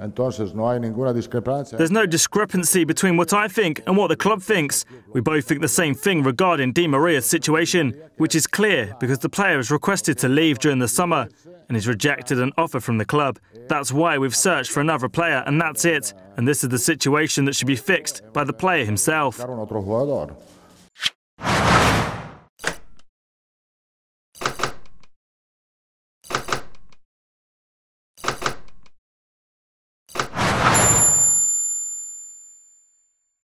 Entonces, no hay ninguna discrepancia. There's no discrepancy between what I think and what the club thinks. We both think the same thing regarding Di Maria's situation, which is clear because the player was requested to leave during the summer and he's rejected an offer from the club. That's why we've searched for another player and that's it. And this is the situation that should be fixed by the player himself.